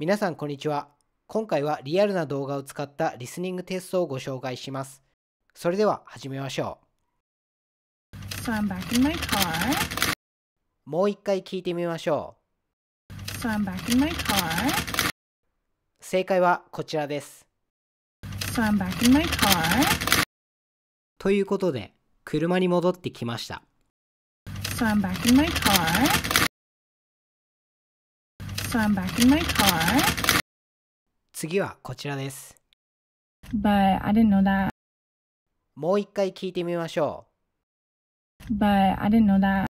皆さんこんにちは。今回はリアルな動画を使ったリスニングテストをご紹介します。それでは始めましょう。So、もう一回聞いてみましょう。So、正解はこちらです。So、ということで、車に戻ってきました。So I'm back in my car. 次はこちらです。But I didn't know that. もう一回聞いてみましょう。But I didn't know that.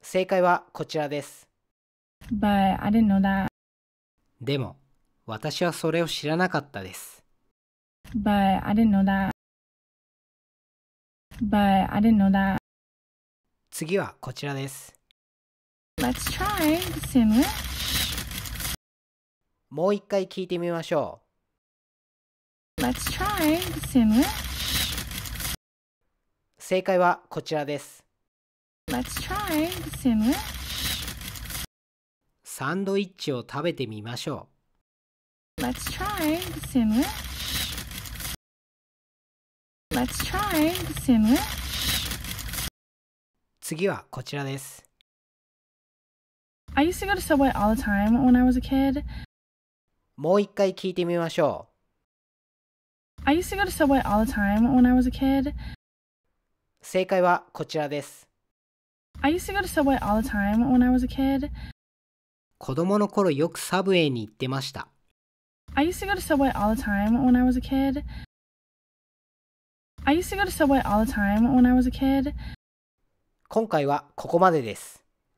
正解はこちらです。But I didn't know that. でも、私はそれを知らなかったです。But I didn't know that. But I didn't know that. 次はこちらです。Let's try the sandwich. もう一回聞いてみましょう。Let's try the sandwich. 正解はこちらです。Let's try the sandwich. サンドイッチを食べてみましょう。Let's try the sandwich. Let's try the sandwich. 次はこちらです。I used to go to Subway all the time when I was a kid. もう一回聞いてみましょう。I used to go to Subway all the time when I was a kid. 正解はこちらです。I used to go to Subway all the time when I was a kid. 子供の頃よくサブウェイに行ってました。I used to go to Subway all the time when I was a kid. I used to go to Subway all the time when I was a kid. 今回はここまでです。